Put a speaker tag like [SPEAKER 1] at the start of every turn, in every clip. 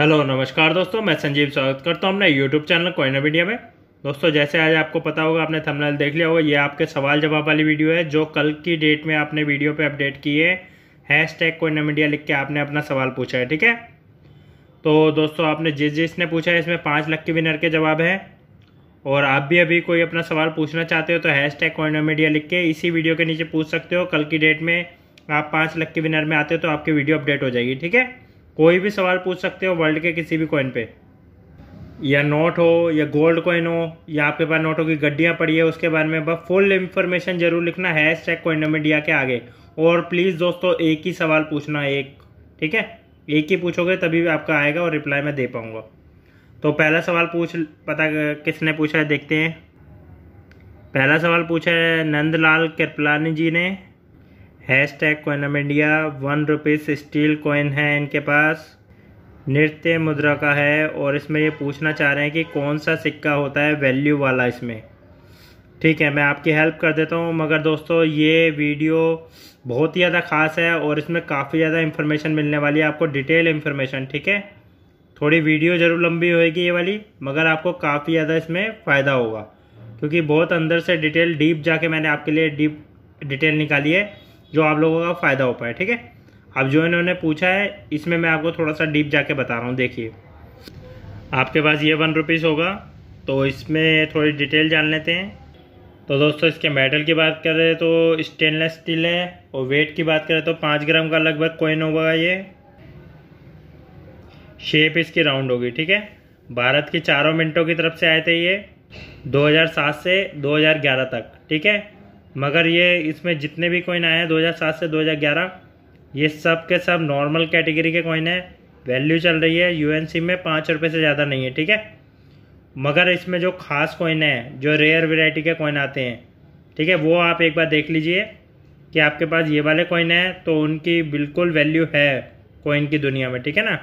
[SPEAKER 1] Hello नमस्कार दोस्तों मैं संजीव स्वागत करता हूँ अपने यूट्यूब चैनल कोइना मीडिया में दोस्तों जैसे आज आपको पता होगा आपने थंबनेल देख लिया होगा ये आपके सवाल जवाब वाली वीडियो है जो कल की डेट में आपने वीडियो पे अपडेट की है हैश टैग कोइना मीडिया लिख के आपने अपना सवाल पूछा है ठीक है तो दोस्तों आपने जिस जिसने पूछा है इसमें पाँच लक्की के विनर के जवाब है और आप भी अभी कोई अपना सवाल पूछना चाहते हो तो हैश टैग कोइना मीडिया लिख के इसी वीडियो के नीचे पूछ सकते हो कल की डेट में आप पाँच लक्की के विनर में आते हो तो आपकी वीडियो अपडेट हो जाएगी ठीक है कोई भी सवाल पूछ सकते हो वर्ल्ड के किसी भी कॉइन पे या नोट हो या गोल्ड कॉइन हो या आपके पास नोटों की गड्डियाँ पड़ी है उसके बारे में बस फुल इन्फॉर्मेशन जरूर लिखना है टैग कॉइन मीडिया के आगे और प्लीज़ दोस्तों एक ही सवाल पूछना एक ठीक है एक ही पूछोगे तभी भी आपका आएगा और रिप्लाई मैं दे पाऊँगा तो पहला सवाल पूछ पता किसने पूछा है देखते हैं पहला सवाल पूछा है नंदलाल कृपलानी जी ने हैश टैग कोइनम India one rupees steel coin है इनके पास नृत्य मुद्रा का है और इसमें ये पूछना चाह रहे हैं कि कौन सा सिक्का होता है वैल्यू वाला इसमें ठीक है मैं आपकी हेल्प कर देता हूँ मगर दोस्तों ये वीडियो बहुत ही ज़्यादा ख़ास है और इसमें काफ़ी ज़्यादा इन्फॉर्मेशन मिलने वाली है आपको डिटेल इन्फॉर्मेशन ठीक है थोड़ी वीडियो ज़रूर लंबी होएगी ये वाली मगर आपको काफ़ी ज़्यादा इसमें फ़ायदा होगा क्योंकि बहुत अंदर से डिटेल डीप जाके मैंने आपके लिए डीप डिटेल निकाली है जो आप लोगों का फ़ायदा हो पाए ठीक है अब जो इन्होंने पूछा है इसमें मैं आपको थोड़ा सा डीप जाके बता रहा हूँ देखिए आपके पास ये वन रुपीज़ होगा तो इसमें थोड़ी डिटेल जान लेते हैं तो दोस्तों इसके मेटल की बात करें तो स्टेनलेस स्टील है और वेट की बात करें तो पाँच ग्राम का लगभग कोइन होगा ये शेप इसकी राउंड होगी ठीक है भारत की चारों मिनटों की तरफ से आए थे ये 2007 से 2011 तक ठीक है मगर ये इसमें जितने भी कॉइन आए हैं 2007 से 2011 ये सब के सब नॉर्मल कैटेगरी के कॉइन है वैल्यू चल रही है यूएनसी में पाँच रुपये से ज़्यादा नहीं है ठीक है मगर इसमें जो खास कॉइन है जो रेयर वेराइटी के कॉइन आते हैं ठीक है वो आप एक बार देख लीजिए कि आपके पास ये वाले कॉइन है तो उनकी बिल्कुल वैल्यू है कॉइन की दुनिया में ठीक है ना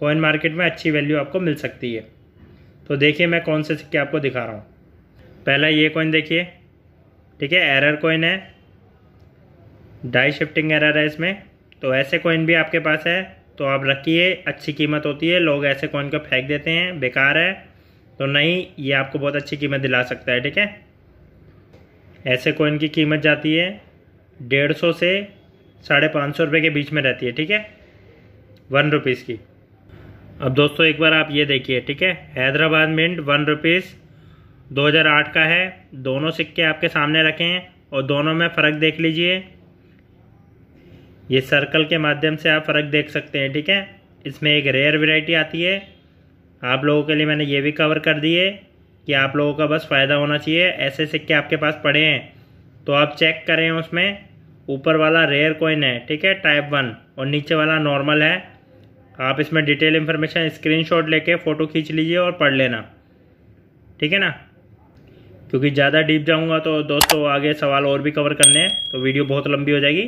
[SPEAKER 1] कॉइन मार्केट में अच्छी वैल्यू आपको मिल सकती है तो देखिए मैं कौन से सिक्के आपको दिखा रहा हूँ पहला ये कॉइन देखिए ठीक है एरर कोइन है डाई शिफ्टिंग एरर है इसमें तो ऐसे कोइन भी आपके पास है तो आप रखिए अच्छी कीमत होती है लोग ऐसे कोइन को फेंक देते हैं बेकार है तो नहीं ये आपको बहुत अच्छी कीमत दिला सकता है ठीक है ऐसे कोइन की कीमत जाती है डेढ़ सौ से साढ़े पाँच सौ रुपये के बीच में रहती है ठीक है वन रुपीज़ की अब दोस्तों एक बार आप ये देखिए ठीक है हैदराबाद मिंट वन रुपीज़ 2008 का है दोनों सिक्के आपके सामने रखें और दोनों में फ़र्क देख लीजिए ये सर्कल के माध्यम से आप फ़र्क देख सकते हैं ठीक है इसमें एक रेयर वेराइटी आती है आप लोगों के लिए मैंने ये भी कवर कर दिए कि आप लोगों का बस फ़ायदा होना चाहिए ऐसे सिक्के आपके पास पड़े हैं तो आप चेक करें उसमें ऊपर वाला रेयर कोइन है ठीक है टाइप वन और नीचे वाला नॉर्मल है आप इसमें डिटेल इन्फॉर्मेशन स्क्रीनशॉट लेके फ़ोटो खींच लीजिए और पढ़ लेना ठीक है ना क्योंकि ज़्यादा डीप जाऊँगा तो दोस्तों आगे सवाल और भी कवर करने हैं तो वीडियो बहुत लंबी हो जाएगी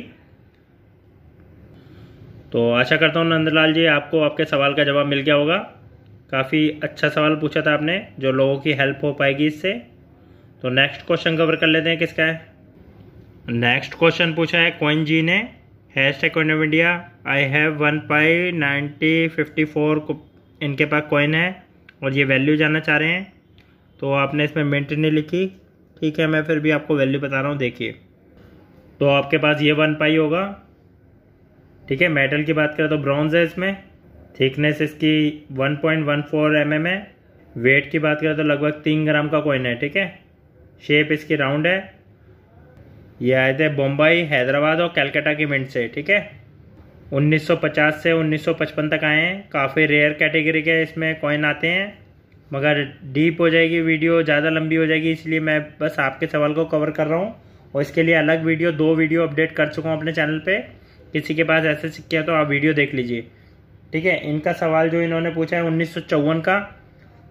[SPEAKER 1] तो आशा करता हूँ नंदलाल जी आपको आपके सवाल का जवाब मिल गया होगा काफ़ी अच्छा सवाल पूछा था आपने जो लोगों की हेल्प हो पाएगी इससे तो नेक्स्ट क्वेश्चन कवर कर लेते हैं किसका है नेक्स्ट क्वेश्चन पूछा है कोइन जी ने hashtag coin of India I have one पाई नाइन्टी फिफ्टी फोर इनके पास कोइन है और ये वैल्यू जानना चाह रहे हैं तो आपने इसमें मिनट नहीं लिखी ठीक है मैं फिर भी आपको वैल्यू बता रहा हूँ देखिए तो आपके पास ये वन पाई होगा ठीक है मेटल की बात करें तो ब्राउन्ज है इसमें थिकनेस इसकी 1.14 पॉइंट एम है वेट की बात करें तो लगभग तीन ग्राम का कोइन है ठीक है शेप इसकी राउंड है ये आए थे बम्बई हैदराबाद और कैलकाटा की मिंट से ठीक है 1950 से 1955 तक आए हैं काफ़ी रेयर कैटेगरी के इसमें कॉइन आते हैं मगर डीप हो जाएगी वीडियो ज़्यादा लंबी हो जाएगी इसलिए मैं बस आपके सवाल को कवर कर रहा हूँ और इसके लिए अलग वीडियो दो वीडियो अपडेट कर चुका हूँ अपने चैनल पे किसी के पास ऐसे सिक्के तो आप वीडियो देख लीजिए ठीक है इनका सवाल जो इन्होंने पूछा है उन्नीस का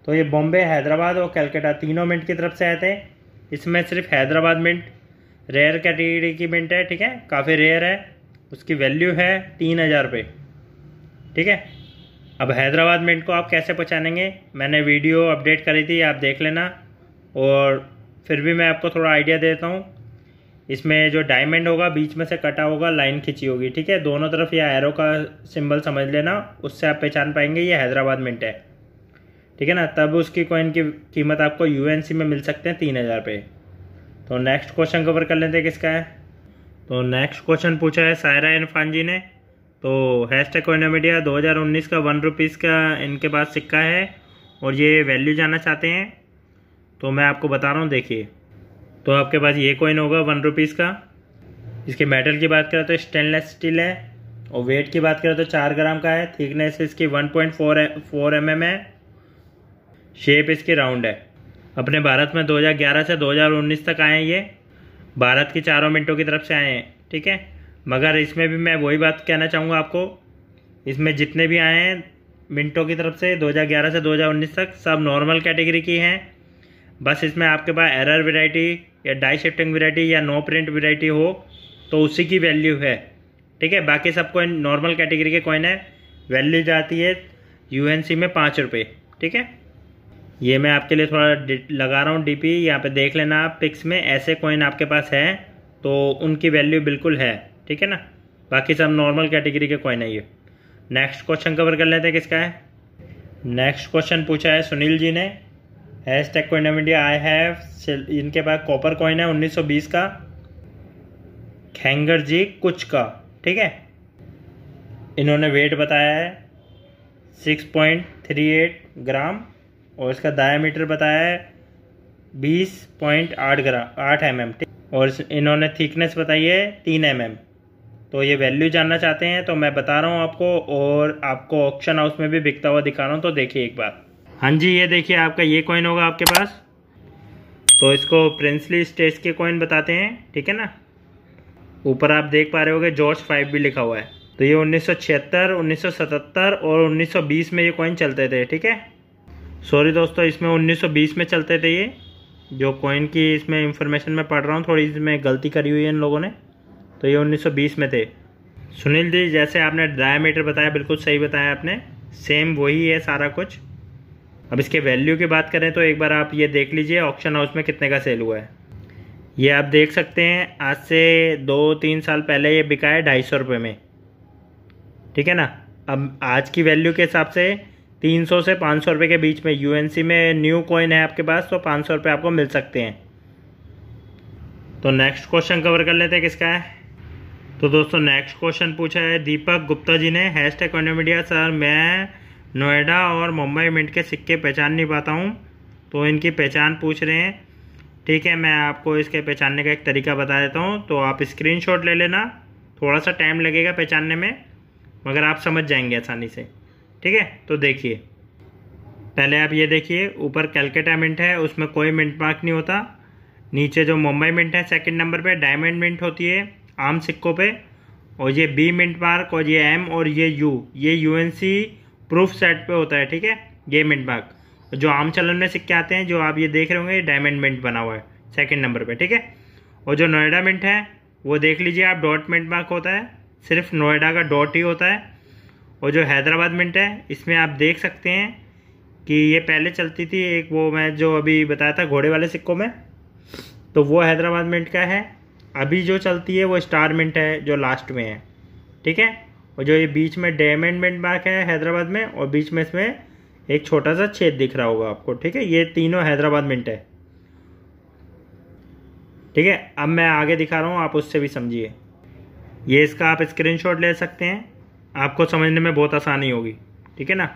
[SPEAKER 1] तो ये बॉम्बे हैदराबाद और कैलकाटा तीनों मिनट की तरफ से आए थे इसमें सिर्फ हैदराबाद मिनट रेयर कैटेगरी की मिनट है ठीक है काफ़ी रेयर है उसकी वैल्यू है तीन हज़ार रुपये ठीक है अब हैदराबाद मिंट को आप कैसे पहचानेंगे मैंने वीडियो अपडेट करी थी आप देख लेना और फिर भी मैं आपको थोड़ा आइडिया देता हूँ इसमें जो डायमंड होगा बीच में से कटा होगा लाइन खिंची होगी ठीक है दोनों तरफ या एरो का सिंबल समझ लेना उससे आप पहचान पाएंगे ये हैदराबाद मिंट है ठीक है ना तब उसकी कॉइन की कीमत आपको यू में मिल सकते हैं तीन हज़ार पे तो नेक्स्ट क्वेश्चन कवर कर लेते हैं किसका है तो नेक्स्ट क्वेश्चन पूछा है सायरा इरफान जी ने तो हैश टैग कोइनोमीडिया दो का वन रुपीज़ का इनके पास सिक्का है और ये वैल्यू जानना चाहते हैं तो मैं आपको बता रहा हूँ देखिए तो आपके पास ये कोइन होगा वन रुपीज़ का इसके मेटल की बात करें तो स्टेनलेस स्टील है और वेट की बात करें तो चार ग्राम का है थिकनेस इसकी one point four four M M है शेप इसकी राउंड है अपने भारत में 2011 से 2019 तक आए हैं ये भारत की चारों मिनटों की तरफ से आए हैं ठीक है मगर इसमें भी मैं वही बात कहना चाहूँगा आपको इसमें जितने भी आए हैं मिनटों की तरफ से 2011 से 2019 तक सब नॉर्मल कैटेगरी की हैं बस इसमें आपके पास एरर वेराइटी या डाई शिफ्टिंग वेराइटी या नो प्रिंट वेराइटी हो तो उसी की वैल्यू है ठीक है बाकी सब कॉइन नॉर्मल कैटेगरी के कॉइन है वैल्यू जाती है यू में पाँच रुपये ठीक है ये मैं आपके लिए थोड़ा लगा रहा हूँ पी यहाँ देख लेना आप पिक्स में ऐसे कॉइन आपके पास हैं तो उनकी वैल्यू बिल्कुल है ठीक है ना बाकी सब नॉर्मल कैटेगरी के कॉइन है ये नेक्स्ट क्वेश्चन कवर कर लेते हैं किसका है नेक्स्ट क्वेश्चन पूछा है सुनील जी ने hashtag coin of India I have इनके पास कॉपर कॉइन है 1920 का खेंगर जी कुछ का ठीक है इन्होंने वेट बताया है 6.38 ग्राम और इसका डायमीटर बताया है 20.8 ग्राम 8 एम mm, ठीक और इन्होंने थिकनेस बताई है 3 एम mm. तो ये वैल्यू जानना चाहते हैं तो मैं बता रहा हूँ आपको और आपको ऑप्शन हाउस में भी बिकता हुआ दिखा रहा हूँ तो देखिए एक बार हाँ जी ये देखिए आपका ये कॉइन होगा आपके पास तो इसको प्रिंसली स्टेट्स के कॉइन बताते हैं ठीक है ना ऊपर आप देख पा रहे होगे जॉर्ज फाइव भी लिखा हुआ है तो ये उन्नीस सौ और उन्नीस में ये कॉइन चलते थे ठीक है सॉरी दोस्तों इसमें उन्नीस में चलते थे ये जो कॉइन की इसमें इंफॉर्मेशन में पढ़ रहा हूँ थोड़ी इसमें गलती करी हुई है इन लोगों ने तो ये 1920 में थे सुनील जी जैसे आपने डायामीटर बताया बिल्कुल सही बताया आपने सेम वही है सारा कुछ अब इसके वैल्यू की बात करें तो एक बार आप ये देख लीजिए ऑक्शन हाउस में कितने का सेल हुआ है ये आप देख सकते हैं आज से दो तीन साल पहले ये बिका है ढाई सौ रुपये में ठीक है ना अब आज की वैल्यू के हिसाब से तीन सौ से पाँच सौ रुपये के बीच में यू में न्यू कॉइन है आपके पास तो पाँच सौ रुपये आपको मिल सकते हैं तो नेक्स्ट क्वेश्चन कवर कर लेते हैं किसका है तो दोस्तों नेक्स्ट क्वेश्चन पूछा है दीपक गुप्ता जी ने हैश टैग मीडिया सर मैं नोएडा और मुंबई मिंट के सिक्के पहचान नहीं पाता हूँ तो इनकी पहचान पूछ रहे हैं ठीक है मैं आपको इसके पहचानने का एक तरीका बता देता हूँ तो आप स्क्रीनशॉट ले लेना थोड़ा सा टाइम लगेगा पहचानने में मगर आप समझ जाएंगे आसानी से ठीक है तो देखिए पहले आप ये देखिए ऊपर कैलकाटा मिंट है उसमें कोई मिंट मार्क नहीं होता नीचे जो मुंबई मिंट है सेकंड नंबर पे डायमंड मिंट होती है आम सिक्कों पे और ये बी मिंट मार्क और ये एम और ये यू ये U N C proof set पे होता है ठीक है ये मिंट मार्क जो आम चलन में सिक्के आते हैं जो आप ये देख रहे होंगे डायमंड मिंट बना हुआ है सेकंड नंबर पे ठीक है और जो नोएडा मिंट है वो देख लीजिए आप डॉट मिंट मार्क होता है सिर्फ नोएडा का डॉट ही होता है और जो हैदराबाद मिंट है इसमें आप देख सकते हैं कि ये पहले चलती थी एक वो मैं जो अभी बताया था घोड़े वाले सिक्कों में तो वो हैदराबाद मिंट का है अभी जो चलती है वो स्टार मिंट है जो लास्ट में है ठीक है और जो ये बीच में डायमंड मिंट बाग है हैदराबाद में और बीच में इसमें एक छोटा सा छेद दिख रहा होगा आपको ठीक है ये तीनों हैदराबाद मिंट है ठीक है अब मैं आगे दिखा रहा हूँ आप उससे भी समझिए ये इसका आप स्क्रीनशॉट ले सकते हैं आपको समझने में बहुत आसानी होगी ठीक है ना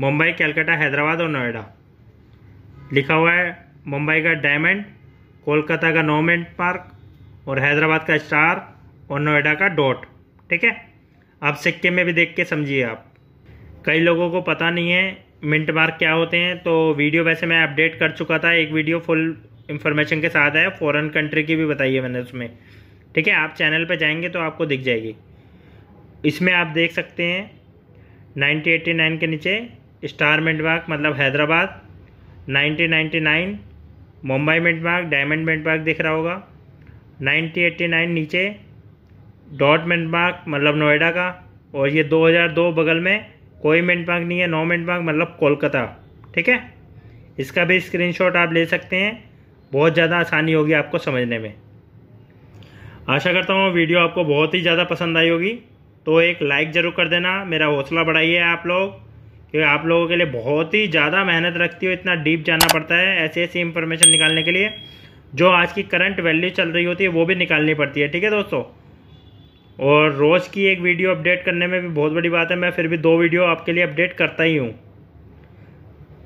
[SPEAKER 1] मुंबई कैलकाटा हैदराबाद और नोएडा लिखा हुआ है मुंबई का डायमंड कोलकाता का नोमेंट पार्क और हैदराबाद का स्टार और नोएडा का डॉट ठीक है आप सिक्के में भी देख के समझिए आप कई लोगों को पता नहीं है मिंट मार्क क्या होते हैं तो वीडियो वैसे मैं अपडेट कर चुका था एक वीडियो फुल इन्फॉर्मेशन के साथ है फॉरेन कंट्री की भी बताई है मैंने उसमें ठीक है आप चैनल पर जाएंगे तो आपको दिख जाएगी इसमें आप देख सकते हैं 1989 के नीचे स्टार मार्क मतलब Hyderabad 1999 Mumbai mark diamond mark दिख रहा होगा 1989 नीचे डॉट मिनट पार्क मतलब नोएडा का और ये 2002 बगल में कोई मिनट पार्क नहीं है नौ मिनट पार्क मतलब कोलकाता ठीक है इसका भी स्क्रीनशॉट आप ले सकते हैं बहुत ज़्यादा आसानी होगी आपको समझने में आशा करता हूँ वीडियो आपको बहुत ही ज़्यादा पसंद आई होगी तो एक लाइक ज़रूर कर देना मेरा हौसला बढ़ाइए आप लोग क्योंकि आप लोगों के लिए बहुत ही ज़्यादा मेहनत रखती हो इतना डीप जाना पड़ता है ऐसी ऐसी इन्फॉर्मेशन निकालने के लिए जो आज की करंट वैल्यू चल रही होती है वो भी निकालनी पड़ती है ठीक है दोस्तों और रोज़ की एक वीडियो अपडेट करने में भी बहुत बड़ी बात है मैं फिर भी दो वीडियो आपके लिए अपडेट करता ही हूँ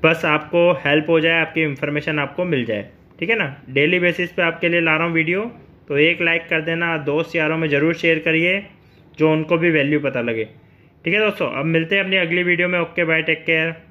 [SPEAKER 1] बस आपको हेल्प हो जाए आपकी इन्फॉर्मेशन आपको मिल जाए ठीक है ना डेली बेसिस पे आपके लिए ला रहा हूँ वीडियो तो एक लाइक कर देना दोस्त यारों में ज़रूर शेयर करिए जो उनको भी वैल्यू पता लगे ठीक है दोस्तों अब मिलते हैं अपनी अगली वीडियो में ओके बाय टेक केयर